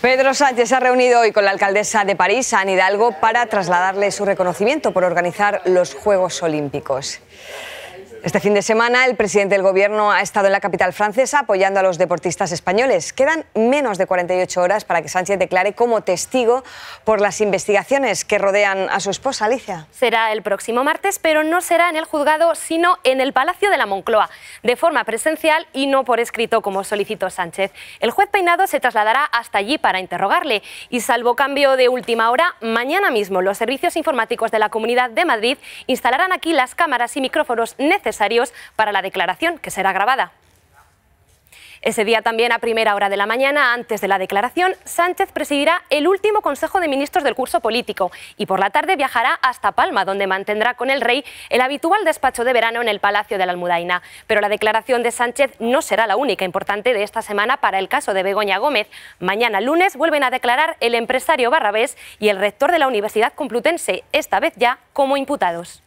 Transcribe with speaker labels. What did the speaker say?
Speaker 1: Pedro Sánchez se ha reunido hoy con la alcaldesa de París, Anne Hidalgo, para trasladarle su reconocimiento por organizar los Juegos Olímpicos. Este fin de semana el presidente del gobierno ha estado en la capital francesa apoyando a los deportistas españoles. Quedan menos de 48 horas para que Sánchez declare como testigo por las investigaciones que rodean a su esposa Alicia.
Speaker 2: Será el próximo martes, pero no será en el juzgado, sino en el Palacio de la Moncloa de forma presencial y no por escrito como solicitó Sánchez. El juez Peinado se trasladará hasta allí para interrogarle y salvo cambio de última hora, mañana mismo los servicios informáticos de la Comunidad de Madrid instalarán aquí las cámaras y micrófonos necesarios para la declaración que será grabada. Ese día también a primera hora de la mañana, antes de la declaración, Sánchez presidirá el último Consejo de Ministros del curso político y por la tarde viajará hasta Palma, donde mantendrá con el rey el habitual despacho de verano en el Palacio de la Almudaina. Pero la declaración de Sánchez no será la única importante de esta semana para el caso de Begoña Gómez. Mañana lunes vuelven a declarar el empresario Barrabés y el rector de la Universidad Complutense, esta vez ya como imputados.